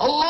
Allah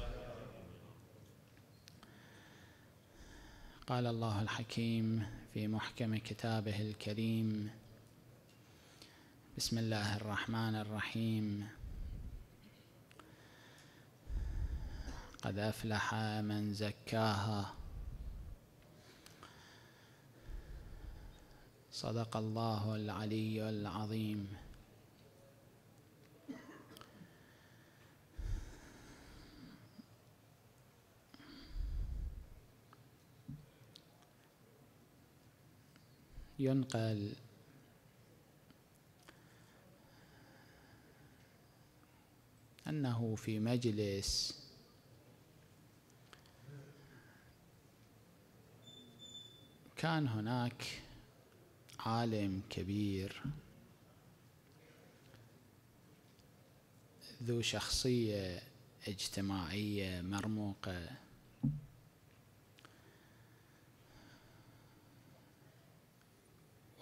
قال الله الحكيم في محكم كتابه الكريم بسم الله الرحمن الرحيم قد افلح من زكاها صدق الله العلي العظيم ينقل أنه في مجلس كان هناك عالم كبير ذو شخصية اجتماعية مرموقة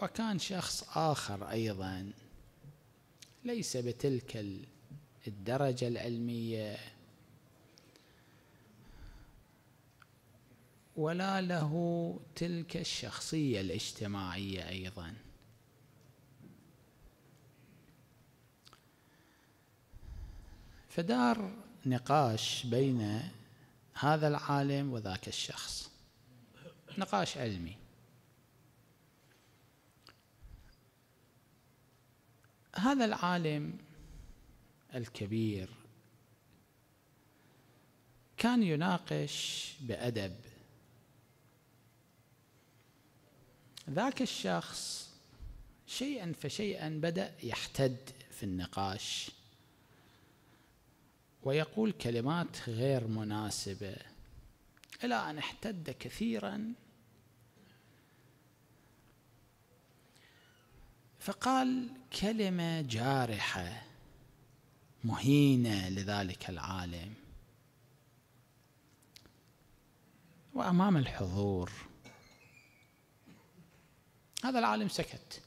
وكان شخص آخر أيضا ليس بتلك الدرجة العلمية ولا له تلك الشخصية الاجتماعية أيضا فدار نقاش بين هذا العالم وذاك الشخص نقاش علمي هذا العالم الكبير كان يناقش بأدب ذاك الشخص شيئا فشيئا بدأ يحتد في النقاش ويقول كلمات غير مناسبة إلى أن احتد كثيرا فقال كلمه جارحه مهينه لذلك العالم وامام الحضور هذا العالم سكت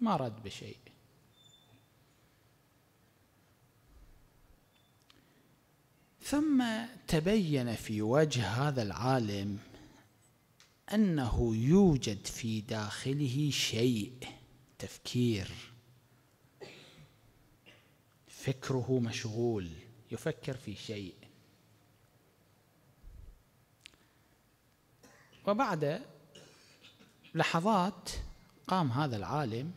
ما رد بشيء ثم تبين في وجه هذا العالم أنه يوجد في داخله شيء تفكير فكره مشغول يفكر في شيء وبعد لحظات قام هذا العالم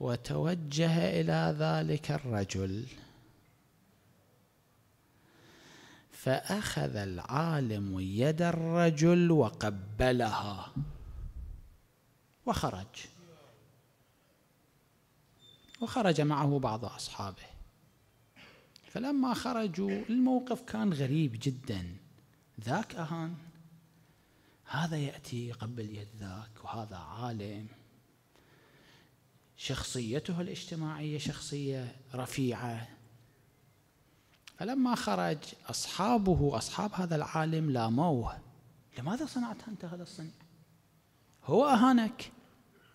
وتوجه إلى ذلك الرجل فأخذ العالم يد الرجل وقبلها وخرج وخرج معه بعض أصحابه فلما خرجوا الموقف كان غريب جدا ذاك أهان هذا يأتي قبل يد ذاك وهذا عالم شخصيته الاجتماعية شخصية رفيعة فلما خرج أصحابه أصحاب هذا العالم لاموه لماذا صنعت أنت هذا الصنع هو أهانك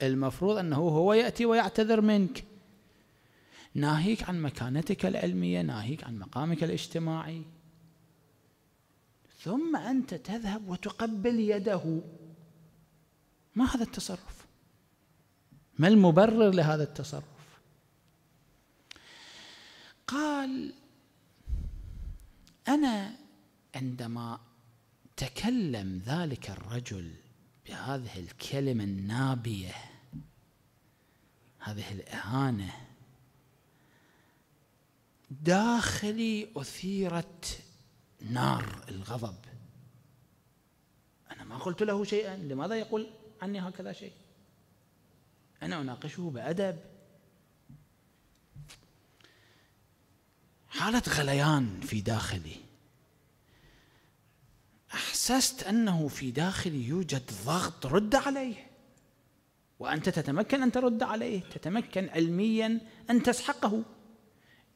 المفروض أنه هو يأتي ويعتذر منك ناهيك عن مكانتك العلمية ناهيك عن مقامك الاجتماعي ثم أنت تذهب وتقبل يده ما هذا التصرف ما المبرر لهذا التصرف قال انا عندما تكلم ذلك الرجل بهذه الكلمه النابيه هذه الاهانه داخلي اثيرت نار الغضب انا ما قلت له شيئا لماذا يقول عني هكذا شيء انا اناقشه بادب حالة غليان في داخلي أحسست أنه في داخلي يوجد ضغط رد عليه وأنت تتمكن أن ترد عليه تتمكن علميا أن تسحقه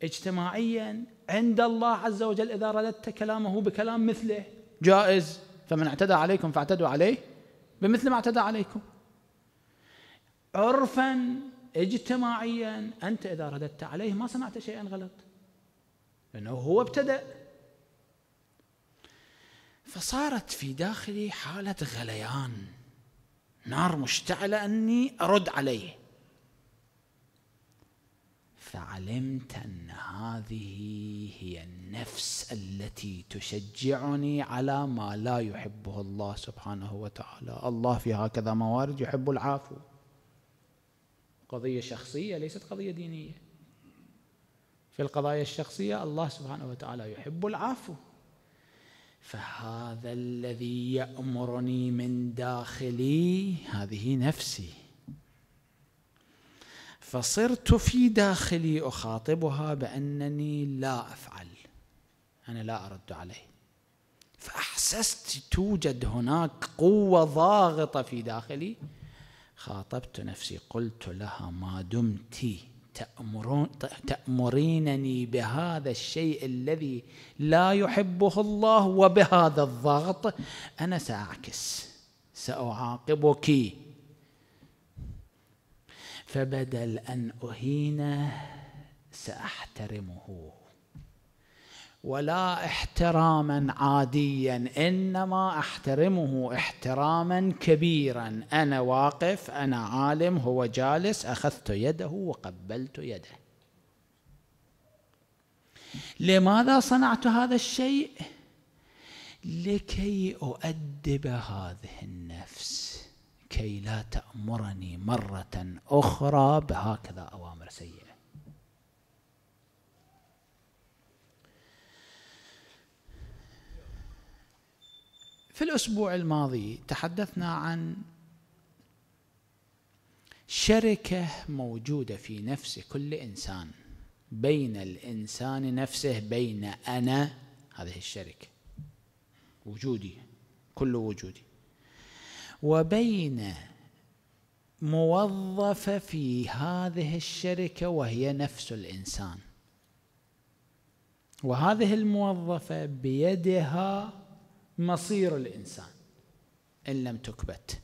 اجتماعيا عند الله عز وجل إذا رددت كلامه بكلام مثله جائز فمن اعتدى عليكم فاعتدوا عليه بمثل ما اعتدى عليكم عرفا اجتماعيا أنت إذا رددت عليه ما سمعت شيئا غلط لأنه هو ابتدأ فصارت في داخلي حالة غليان نار مشتعلة أني أرد عليه فعلمت أن هذه هي النفس التي تشجعني على ما لا يحبه الله سبحانه وتعالى الله في هكذا موارد يحب العافو قضية شخصية ليست قضية دينية في القضايا الشخصية الله سبحانه وتعالى يحب العفو فهذا الذي يأمرني من داخلي هذه نفسي فصرت في داخلي أخاطبها بأنني لا أفعل أنا لا أرد عليه فأحسست توجد هناك قوة ضاغطة في داخلي خاطبت نفسي قلت لها ما دمت تأمرون تأمرينني بهذا الشيء الذي لا يحبه الله وبهذا الضغط أنا سأعكس سأعاقبك فبدل أن أهينه سأحترمه ولا احتراما عاديا انما احترمه احتراما كبيرا انا واقف انا عالم هو جالس اخذت يده وقبلت يده لماذا صنعت هذا الشيء لكي أؤدب هذه النفس كي لا تأمرني مرة أخرى بهكذا أوامر سيئة في الاسبوع الماضي تحدثنا عن شركه موجوده في نفس كل انسان بين الانسان نفسه بين انا هذه الشركه وجودي كل وجودي وبين موظفه في هذه الشركه وهي نفس الانسان وهذه الموظفه بيدها مصير الإنسان إن لم تكبت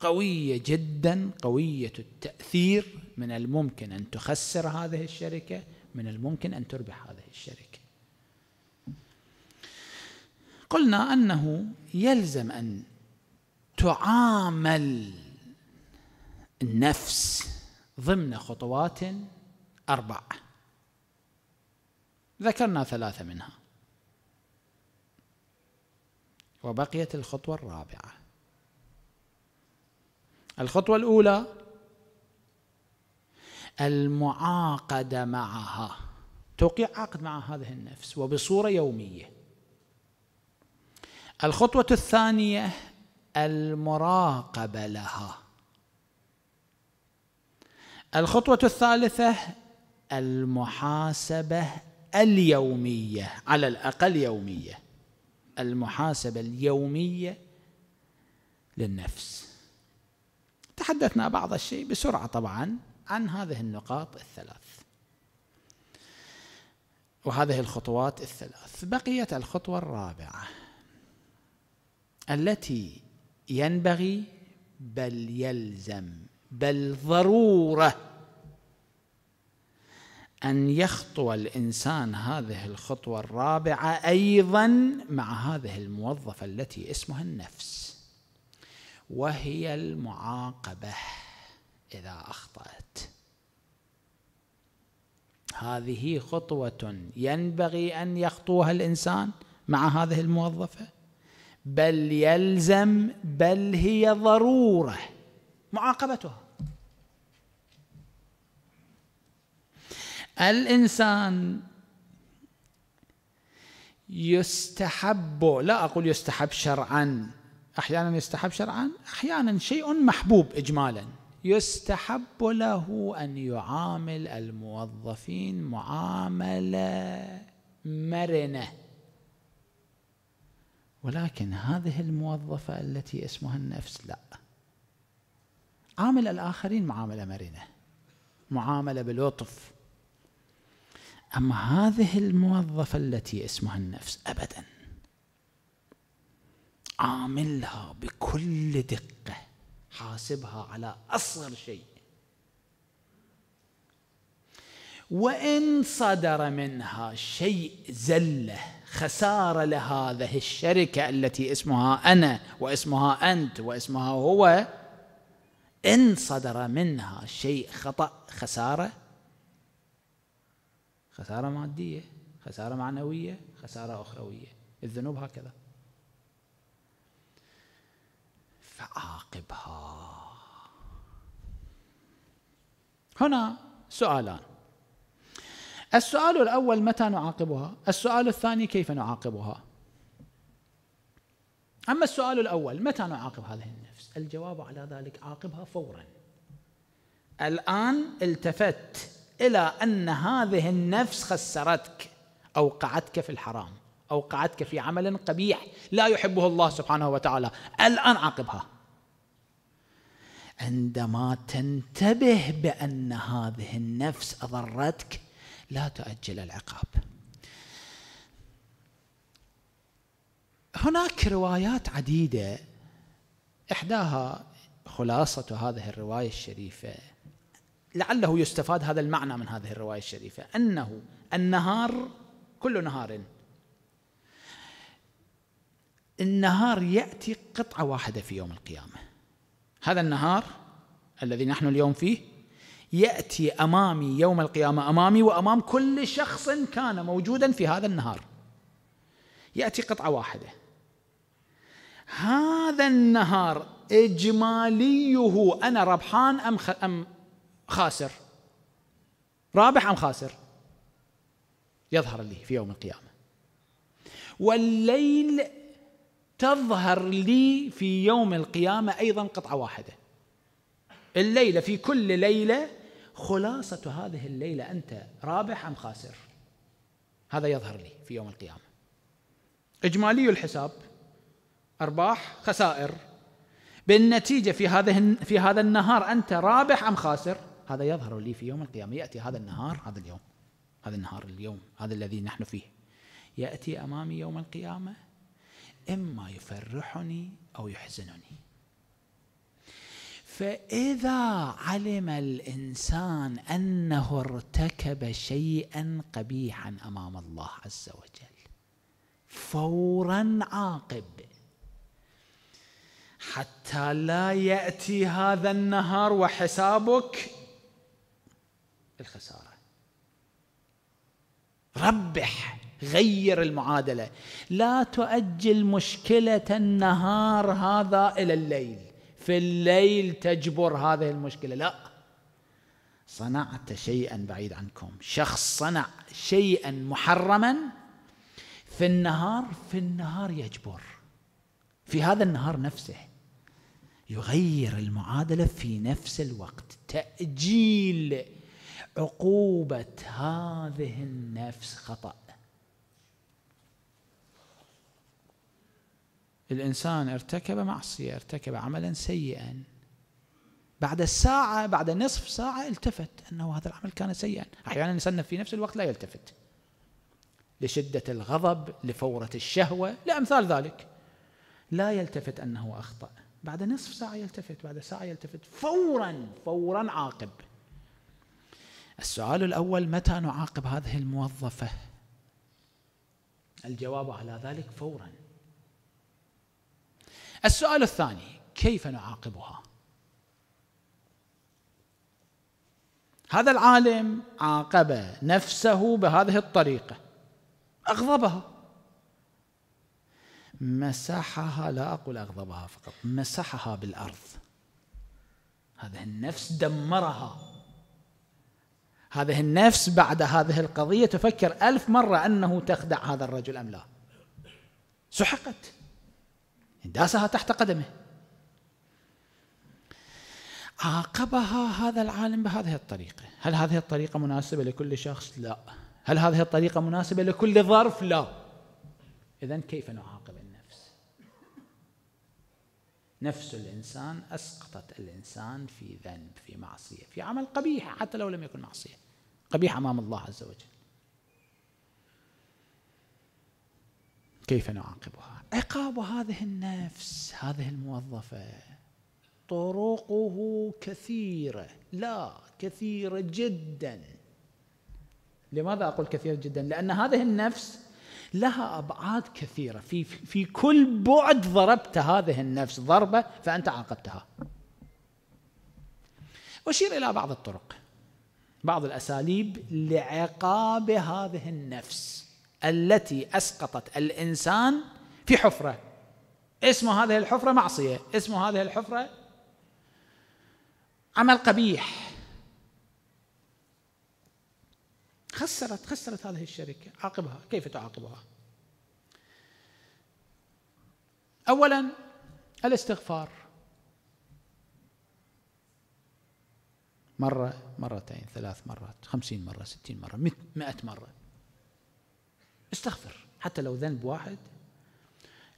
قوية جدا قوية التأثير من الممكن أن تخسر هذه الشركة من الممكن أن تربح هذه الشركة قلنا أنه يلزم أن تعامل النفس ضمن خطوات أربعة ذكرنا ثلاثة منها وبقيت الخطوة الرابعة الخطوة الأولى المعاقدة معها توقيع عقد مع هذه النفس وبصورة يومية الخطوة الثانية المراقبة لها الخطوة الثالثة المحاسبة اليومية على الأقل يومية المحاسبة اليومية للنفس تحدثنا بعض الشيء بسرعة طبعا عن هذه النقاط الثلاث وهذه الخطوات الثلاث بقيت الخطوة الرابعة التي ينبغي بل يلزم بل ضروره أن يخطو الإنسان هذه الخطوة الرابعة أيضا مع هذه الموظفة التي اسمها النفس وهي المعاقبة إذا أخطأت هذه خطوة ينبغي أن يخطوها الإنسان مع هذه الموظفة بل يلزم بل هي ضرورة معاقبتها الإنسان يستحب لا أقول يستحب شرعا أحيانا يستحب شرعا أحيانا شيء محبوب إجمالا يستحب له أن يعامل الموظفين معاملة مرنة ولكن هذه الموظفة التي اسمها النفس لا عامل الآخرين معاملة مرنة معاملة بلطف أما هذه الموظفة التي اسمها النفس أبدا عاملها بكل دقة حاسبها على أصغر شيء وإن صدر منها شيء زلة خسارة لهذه الشركة التي اسمها أنا واسمها أنت واسمها هو إن صدر منها شيء خطأ خسارة خسارة مادية خسارة معنوية خسارة أخروية الذنوب هكذا فعاقبها هنا سؤالان السؤال الأول متى نعاقبها السؤال الثاني كيف نعاقبها أما السؤال الأول متى نعاقب هذه النفس الجواب على ذلك عاقبها فورا الآن التفت إلى أن هذه النفس خسرتك أوقعتك في الحرام أوقعتك في عمل قبيح لا يحبه الله سبحانه وتعالى الآن عاقبها عندما تنتبه بأن هذه النفس أضرتك لا تؤجل العقاب هناك روايات عديدة إحداها خلاصة هذه الرواية الشريفة لعله يستفاد هذا المعنى من هذه الرواية الشريفة أنه النهار كل نهار النهار يأتي قطعة واحدة في يوم القيامة هذا النهار الذي نحن اليوم فيه يأتي أمامي يوم القيامة أمامي وأمام كل شخص كان موجودا في هذا النهار يأتي قطعة واحدة هذا النهار إجماليه أنا ربحان أم أم خاسر رابح أم خاسر يظهر لي في يوم القيامة والليل تظهر لي في يوم القيامة أيضا قطعة واحدة الليلة في كل ليلة خلاصة هذه الليلة أنت رابح أم خاسر هذا يظهر لي في يوم القيامة إجمالي الحساب أرباح خسائر بالنتيجة في هذه في هذا النهار أنت رابح أم خاسر هذا يظهر لي في يوم القيامة يأتي هذا النهار هذا اليوم هذا النهار اليوم هذا الذي نحن فيه يأتي أمامي يوم القيامة إما يفرحني أو يحزنني فإذا علم الإنسان أنه ارتكب شيئا قبيحا أمام الله عز وجل فورا عاقب حتى لا يأتي هذا النهار وحسابك الخساره ربح غير المعادله لا تؤجل مشكله النهار هذا الى الليل في الليل تجبر هذه المشكله لا صنعت شيئا بعيد عنكم شخص صنع شيئا محرما في النهار في النهار يجبر في هذا النهار نفسه يغير المعادله في نفس الوقت تاجيل عقوبة هذه النفس خطأ الإنسان ارتكب معصية ارتكب عملا سيئا بعد الساعة بعد نصف ساعة التفت أنه هذا العمل كان سيئا أحيانا الإنسان في نفس الوقت لا يلتفت لشدة الغضب لفورة الشهوة لأمثال ذلك لا يلتفت أنه أخطأ بعد نصف ساعة يلتفت بعد ساعة يلتفت فورا فورا عاقب السؤال الأول متى نعاقب هذه الموظفة الجواب على ذلك فورا السؤال الثاني كيف نعاقبها هذا العالم عاقب نفسه بهذه الطريقة أغضبها مسحها لا أقول أغضبها فقط مسحها بالأرض هذه النفس دمرها هذه النفس بعد هذه القضية تفكر ألف مرة أنه تخدع هذا الرجل أم لا سحقت داسها تحت قدمه عاقبها هذا العالم بهذه الطريقة هل هذه الطريقة مناسبة لكل شخص؟ لا هل هذه الطريقة مناسبة لكل ظرف؟ لا إذا كيف نعاقب؟ نفس الإنسان أسقطت الإنسان في ذنب في معصية في عمل قبيح حتى لو لم يكن معصية قبيح أمام الله عز وجل كيف نعاقبها عقاب هذه النفس هذه الموظفة طرقه كثيرة لا كثيرة جدا لماذا أقول كثيرة جدا لأن هذه النفس لها أبعاد كثيرة في, في كل بعد ضربت هذه النفس ضربة فأنت عاقبتها أشير إلى بعض الطرق بعض الأساليب لعقاب هذه النفس التي أسقطت الإنسان في حفرة اسم هذه الحفرة معصية اسم هذه الحفرة عمل قبيح خسرت خسرت هذه الشركة عاقبها كيف تعاقبها أولا الاستغفار مرة مرتين ثلاث مرات خمسين مرة ستين مرة مئة مرة استغفر حتى لو ذنب واحد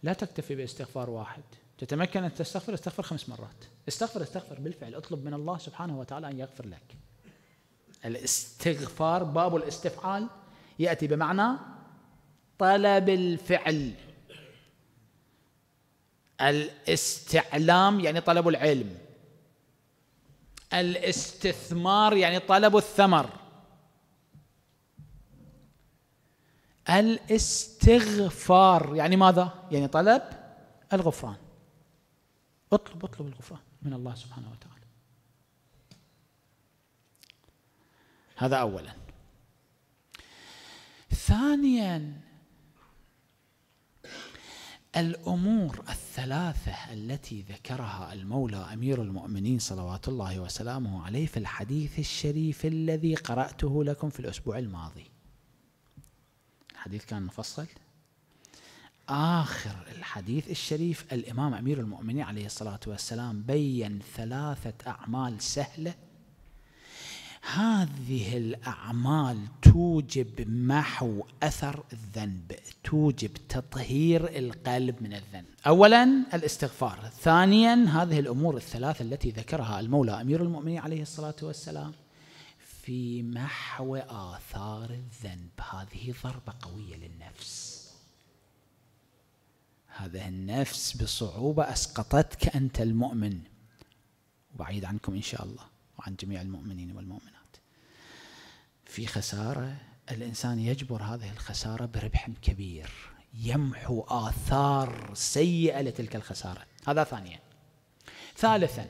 لا تكتفي باستغفار واحد تتمكن أن تستغفر استغفر خمس مرات استغفر استغفر بالفعل اطلب من الله سبحانه وتعالى أن يغفر لك الاستغفار باب الاستفعال يأتي بمعنى طلب الفعل الاستعلام يعني طلب العلم الاستثمار يعني طلب الثمر الاستغفار يعني ماذا؟ يعني طلب الغفران اطلب اطلب الغفران من الله سبحانه وتعالى هذا أولا ثانيا الأمور الثلاثة التي ذكرها المولى أمير المؤمنين صلوات الله وسلامه عليه في الحديث الشريف الذي قرأته لكم في الأسبوع الماضي الحديث كان مفصل آخر الحديث الشريف الإمام أمير المؤمنين عليه الصلاة والسلام بين ثلاثة أعمال سهلة هذه الاعمال توجب محو اثر الذنب، توجب تطهير القلب من الذنب. اولا الاستغفار، ثانيا هذه الامور الثلاثه التي ذكرها المولى امير المؤمنين عليه الصلاه والسلام في محو آثار الذنب هذه ضربة قوية للنفس هذا النفس بصعوبة أسقطتك أنت المؤمن وبعيد عنكم إن شاء الله وعن جميع المؤمنين والمؤمنات في خساره الانسان يجبر هذه الخساره بربح كبير يمحو اثار سيئه لتلك الخساره هذا ثانيا ثالثا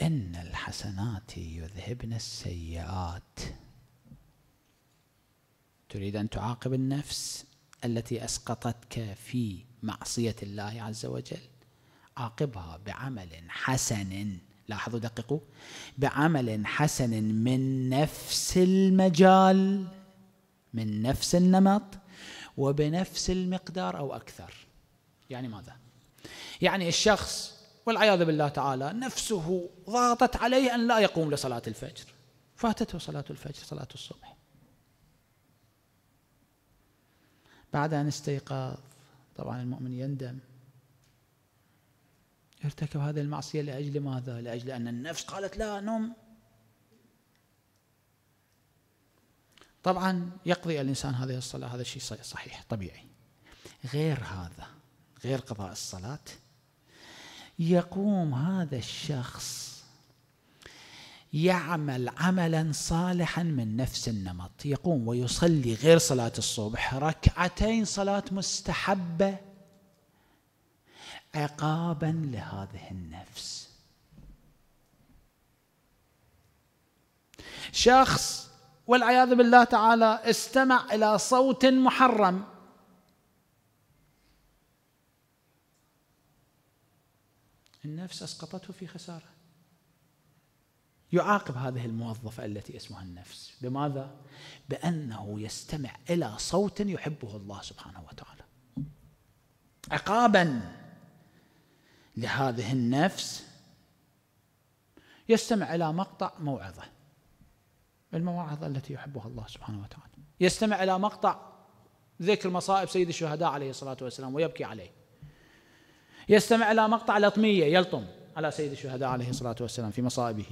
ان الحسنات يذهبن السيئات تريد ان تعاقب النفس التي اسقطتك في معصيه الله عز وجل عاقبها بعمل حسن لاحظوا دققوا بعمل حسن من نفس المجال من نفس النمط وبنفس المقدار او اكثر يعني ماذا يعني الشخص والعياذ بالله تعالى نفسه ضغطت عليه ان لا يقوم لصلاه الفجر فاتته صلاه الفجر صلاه الصبح بعد ان استيقظ طبعا المؤمن يندم يرتكب هذه المعصية لأجل ماذا؟ لأجل أن النفس قالت لا نم طبعا يقضي الإنسان هذه الصلاة هذا شيء صحيح طبيعي غير هذا غير قضاء الصلاة يقوم هذا الشخص يعمل عملا صالحا من نفس النمط يقوم ويصلي غير صلاة الصبح ركعتين صلاة مستحبة عقابا لهذه النفس شخص والعياذ بالله تعالى استمع الى صوت محرم النفس اسقطته في خساره يعاقب هذه الموظفه التي اسمها النفس بماذا بانه يستمع الى صوت يحبه الله سبحانه وتعالى عقابا لهذه النفس يستمع إلى مقطع موعظة المواعظ التي يحبها الله سبحانه وتعالى يستمع إلى مقطع ذكر مصائب سيد الشهداء عليه الصلاة والسلام ويبكي عليه يستمع إلى مقطع لطمية يلطم على سيد الشهداء عليه الصلاة والسلام في مصائبه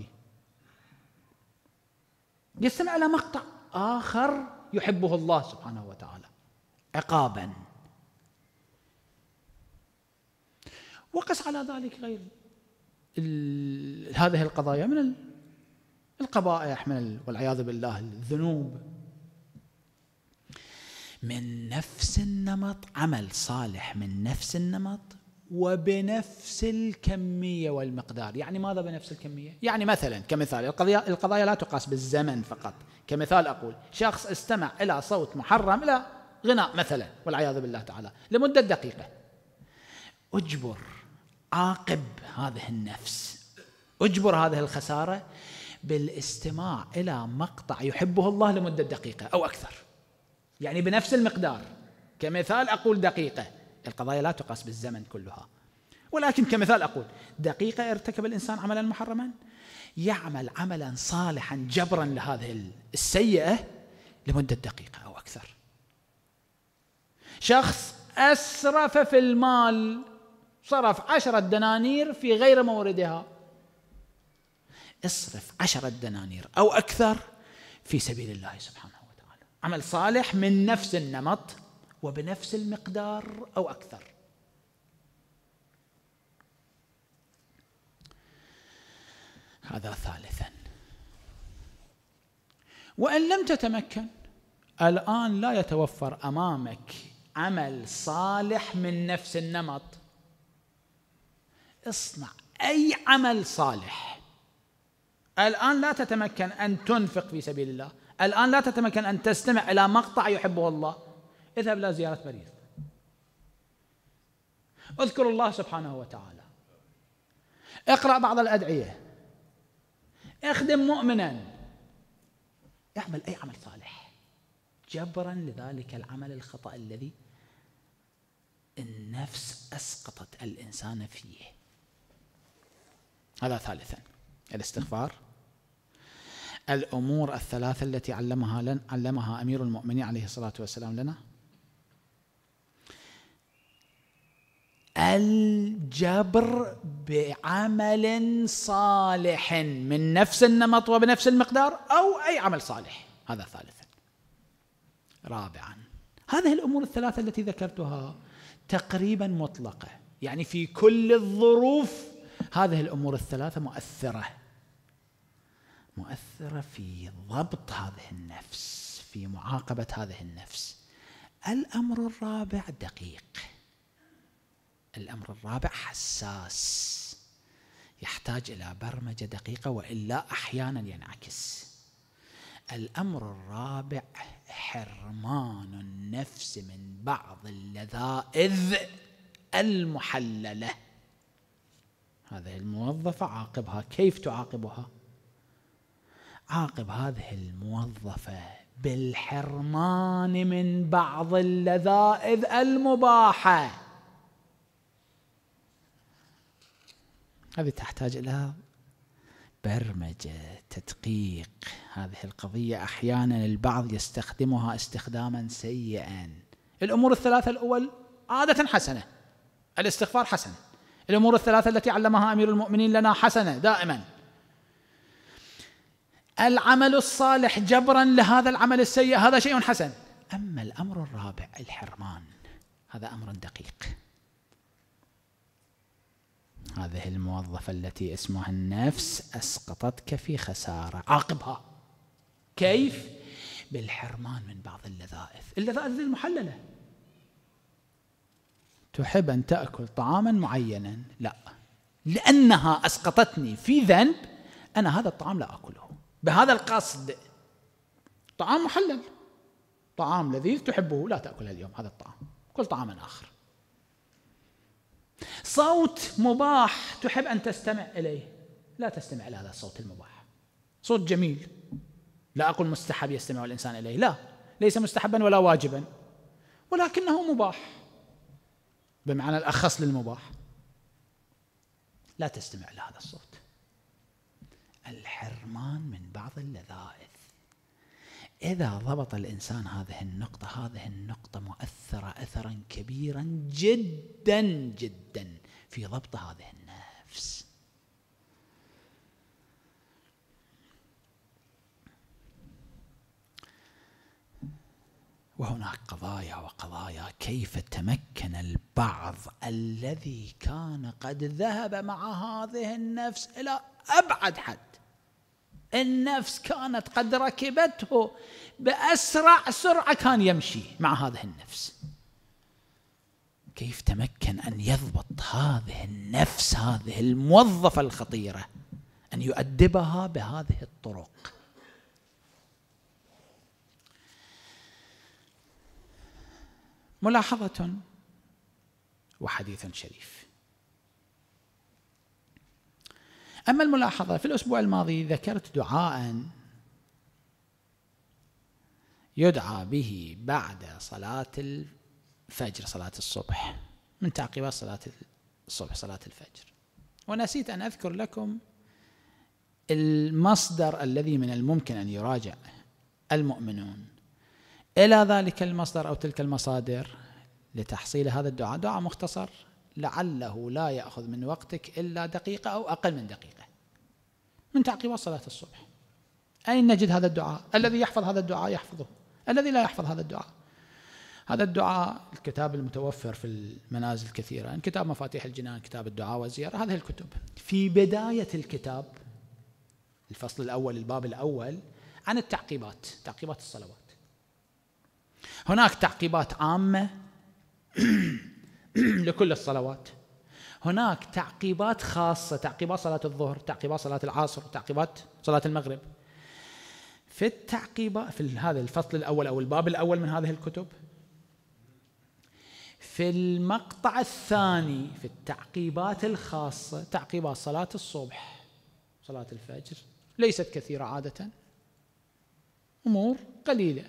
يستمع إلى مقطع آخر يحبه الله سبحانه وتعالى عقاباً وقس على ذلك غير هذه القضايا من القبائح من والعياذ بالله الذنوب من نفس النمط عمل صالح من نفس النمط وبنفس الكمية والمقدار يعني ماذا بنفس الكمية؟ يعني مثلا كمثال القضايا, القضايا لا تقاس بالزمن فقط كمثال أقول شخص استمع إلى صوت محرم إلى غناء مثلا والعياذ بالله تعالى لمدة دقيقة اجبر عاقب هذه النفس اجبر هذه الخساره بالاستماع الى مقطع يحبه الله لمده دقيقه او اكثر يعني بنفس المقدار كمثال اقول دقيقه القضايا لا تقاس بالزمن كلها ولكن كمثال اقول دقيقه ارتكب الانسان عملا محرما يعمل عملا صالحا جبرا لهذه السيئه لمده دقيقه او اكثر شخص اسرف في المال صرف عشرة دنانير في غير موردها اصرف عشرة دنانير أو أكثر في سبيل الله سبحانه وتعالى عمل صالح من نفس النمط وبنفس المقدار أو أكثر هذا ثالثا وإن لم تتمكن الآن لا يتوفر أمامك عمل صالح من نفس النمط اصنع أي عمل صالح الآن لا تتمكن أن تنفق في سبيل الله الآن لا تتمكن أن تستمع إلى مقطع يحبه الله اذهب إلى زيارة مريض اذكر الله سبحانه وتعالى اقرأ بعض الأدعية اخدم مؤمنا اعمل أي عمل صالح جبرا لذلك العمل الخطأ الذي النفس أسقطت الإنسان فيه هذا ثالثا الاستغفار الأمور الثلاثة التي علمها لن علمها أمير المؤمنين عليه الصلاة والسلام لنا الجبر بعمل صالح من نفس النمط وبنفس المقدار أو أي عمل صالح هذا ثالثا رابعا هذه الأمور الثلاثة التي ذكرتها تقريبا مطلقة يعني في كل الظروف هذه الأمور الثلاثة مؤثرة مؤثرة في ضبط هذه النفس في معاقبة هذه النفس الأمر الرابع دقيق الأمر الرابع حساس يحتاج إلى برمجة دقيقة وإلا أحيانا ينعكس الأمر الرابع حرمان النفس من بعض اللذائذ المحلله هذه الموظفة عاقبها كيف تعاقبها عاقب هذه الموظفة بالحرمان من بعض اللذائذ المباحة هذه تحتاج إلى برمجة تدقيق هذه القضية أحيانا البعض يستخدمها استخداما سيئا الأمور الثلاثة الأول عادة حسنة الاستغفار حسنه الأمور الثلاثة التي علمها أمير المؤمنين لنا حسنة دائما العمل الصالح جبرا لهذا العمل السيء هذا شيء حسن أما الأمر الرابع الحرمان هذا أمر دقيق هذه الموظفة التي اسمها النفس أسقطتك في خسارة عاقبها كيف؟ بالحرمان من بعض اللذائذ اللذائذ المحللة تحب أن تأكل طعاما معينا لا لأنها أسقطتني في ذنب أنا هذا الطعام لا أكله بهذا القصد طعام محلل طعام لذيذ تحبه لا تأكله اليوم هذا الطعام كل طعاما آخر صوت مباح تحب أن تستمع إليه لا تستمع إلى هذا الصوت المباح صوت جميل لا أقول مستحب يستمع الإنسان إليه لا ليس مستحبا ولا واجبا ولكنه مباح بمعنى الأخص للمباح لا تستمع لهذا الصوت الحرمان من بعض اللذائذ إذا ضبط الإنسان هذه النقطة هذه النقطة مؤثرة أثرا كبيرا جدا جدا في ضبط هذه النفس وهناك قضايا وقضايا كيف تمكن البعض الذي كان قد ذهب مع هذه النفس الى ابعد حد النفس كانت قد ركبته باسرع سرعه كان يمشي مع هذه النفس كيف تمكن ان يضبط هذه النفس هذه الموظفه الخطيره ان يؤدبها بهذه الطرق ملاحظة وحديث شريف أما الملاحظة في الأسبوع الماضي ذكرت دعاء يدعى به بعد صلاة الفجر صلاة الصبح من تعقيبات صلاة الصبح صلاة الفجر ونسيت أن أذكر لكم المصدر الذي من الممكن أن يراجع المؤمنون إلى ذلك المصدر أو تلك المصادر لتحصيل هذا الدعاء دعاء مختصر لعله لا يأخذ من وقتك إلا دقيقة أو أقل من دقيقة من تعقيبات صلاة الصبح أين نجد هذا الدعاء الذي يحفظ هذا الدعاء يحفظه الذي لا يحفظ هذا الدعاء هذا الدعاء الكتاب المتوفر في المنازل كثيرة يعني كتاب مفاتيح الجنان كتاب الدعاء والزيارة هذه الكتب في بداية الكتاب الفصل الأول الباب الأول عن التعقيبات تعقيبات الصلوات هناك تعقيبات عامه لكل الصلوات هناك تعقيبات خاصه تعقيبات صلاه الظهر تعقيبات صلاه العصر تعقيبات صلاه المغرب في التعقيبات في هذا الفصل الاول او الباب الاول من هذه الكتب في المقطع الثاني في التعقيبات الخاصة تعقيبات صلاة الصبح صلاة الفجر ليست كثيرة عادة أمور قليلة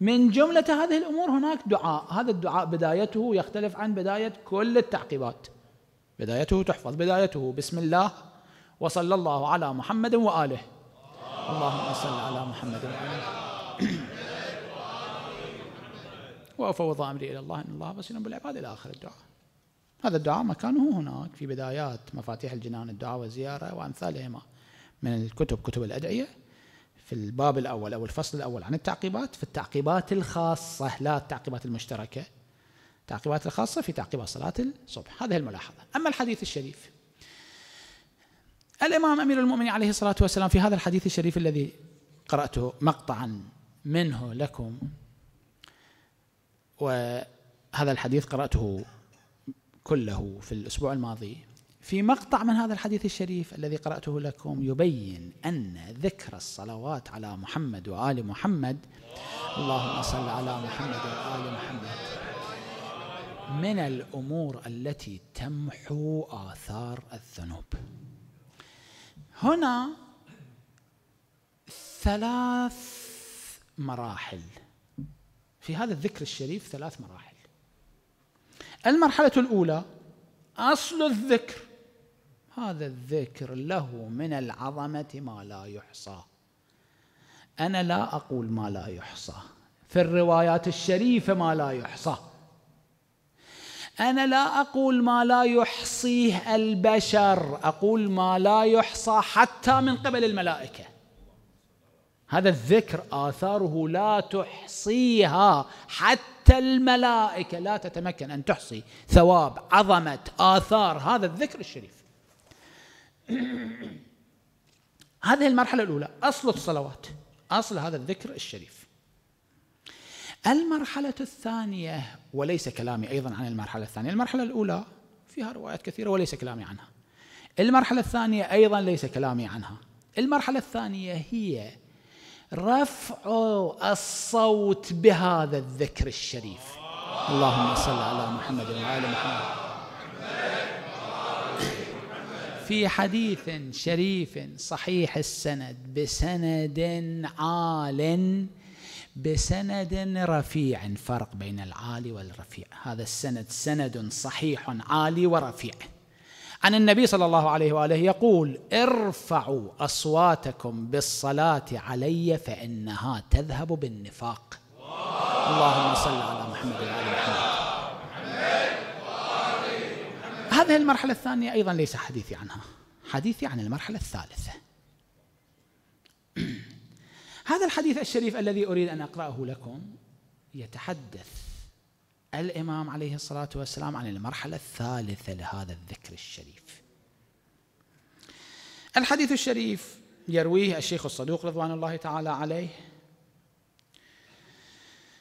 من جملة هذه الأمور هناك دعاء هذا الدعاء بدايته يختلف عن بداية كل التعقيبات بدايته تحفظ بدايته بسم الله وصلى الله على محمد وآله اللهم صل على محمد وآله وأفوض أمري إلى الله إن الله بصير بالعباد إلى آخر الدعاء هذا الدعاء مكانه هناك في بدايات مفاتيح الجنان الدعاء والزيارة وأمثالهما من الكتب كتب الأدعية في الباب الأول أو الفصل الأول عن التعقيبات في التعقيبات الخاصة لا التعقيبات المشتركة التعقيبات الخاصة في تعقيبات صلاة الصبح هذه الملاحظة أما الحديث الشريف الإمام أمير المؤمنين عليه الصلاة والسلام في هذا الحديث الشريف الذي قرأته مقطعا منه لكم وهذا الحديث قرأته كله في الأسبوع الماضي في مقطع من هذا الحديث الشريف الذي قرأته لكم يبين أن ذكر الصلوات على محمد وآل محمد اللهم صل على محمد وآل محمد من الأمور التي تمحو آثار الذنوب هنا ثلاث مراحل في هذا الذكر الشريف ثلاث مراحل المرحلة الأولى أصل الذكر هذا الذكر له من العظمة ما لا يحصى أنا لا أقول ما لا يحصى في الروايات الشريفة ما لا يحصى أنا لا أقول ما لا يحصيه البشر أقول ما لا يحصى حتى من قبل الملائكة هذا الذكر آثاره لا تحصيها حتى الملائكة لا تتمكن أن تحصي ثواب عظمة آثار هذا الذكر الشريف هذه المرحلة الأولى أصل الصلوات أصل هذا الذكر الشريف المرحلة الثانية وليس كلامي أيضا عن المرحلة الثانية المرحلة الأولى فيها روايات كثيرة وليس كلامي عنها المرحلة الثانية أيضا ليس كلامي عنها المرحلة الثانية هي رفع الصوت بهذا الذكر الشريف اللهم صل على محمد وعلى محمد في حديث شريف صحيح السند بسند عال بسند رفيع فرق بين العالي والرفيع هذا السند سند صحيح عالي ورفيع عن النبي صلى الله عليه واله يقول ارفعوا اصواتكم بالصلاه علي فانها تذهب بالنفاق اللهم صل على محمد وعلى محمد هذه المرحلة الثانية أيضا ليس حديثي عنها حديثي عن المرحلة الثالثة هذا الحديث الشريف الذي أريد أن أقرأه لكم يتحدث الإمام عليه الصلاة والسلام عن المرحلة الثالثة لهذا الذكر الشريف الحديث الشريف يرويه الشيخ الصدوق رضوان الله تعالى عليه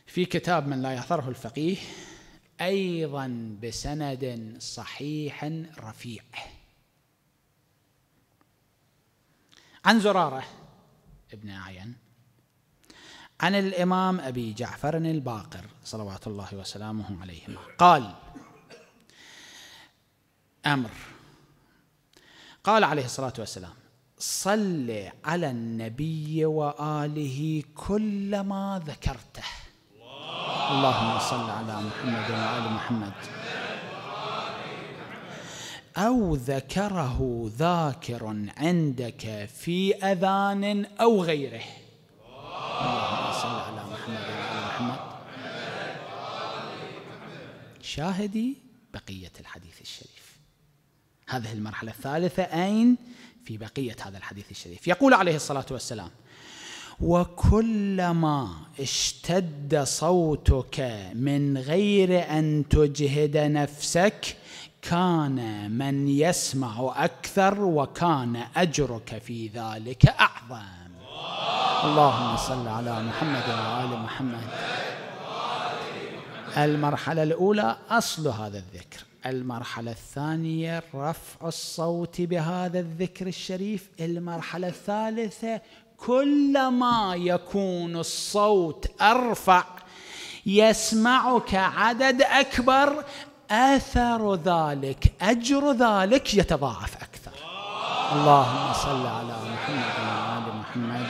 في كتاب من لا يحضره الفقيه ايضا بسند صحيح رفيع عن زراره ابن اعين عن الامام ابي جعفر الباقر صلوات الله وسلامه عليهما قال امر قال عليه الصلاه والسلام صل على النبي واله كلما ذكرته اللهم صل على محمد وعلى محمد أو ذكره ذاكر عندك في أذان أو غيره اللهم صل على محمد وعلى محمد شاهدي بقية الحديث الشريف هذه المرحلة الثالثة أين في بقية هذا الحديث الشريف يقول عليه الصلاة والسلام وكلما اشتد صوتك من غير ان تجهد نفسك كان من يسمع اكثر وكان اجرك في ذلك اعظم اللهم صل على محمد وال محمد المرحله الاولى اصل هذا الذكر المرحلة الثانية رفع الصوت بهذا الذكر الشريف المرحلة الثالثة كلما يكون الصوت ارفع يسمعك عدد اكبر اثر ذلك اجر ذلك يتضاعف اكثر اللهم صل على محمد وعلى محمد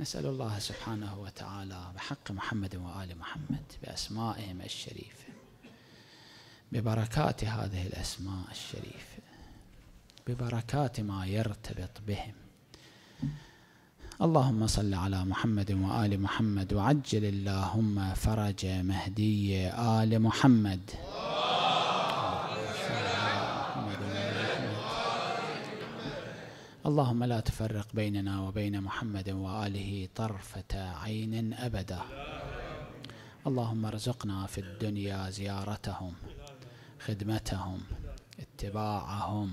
نسأل الله سبحانه وتعالى بحق محمد وآل محمد بأسمائهم الشريفة ببركات هذه الأسماء الشريفة ببركات ما يرتبط بهم اللهم صل على محمد وآل محمد وعجل اللهم فرج مهدي آل محمد اللهم لا تفرق بيننا وبين محمد وآله طرفة عين أبدا اللهم ارزقنا في الدنيا زيارتهم خدمتهم اتباعهم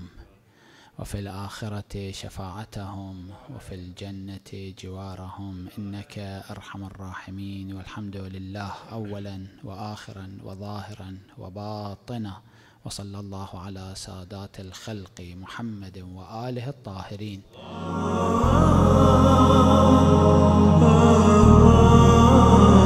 وفي الآخرة شفاعتهم وفي الجنة جوارهم إنك أرحم الراحمين والحمد لله أولا وآخرا وظاهرا وباطنا وصلى الله على سادات الخلق محمد وآله الطاهرين آه.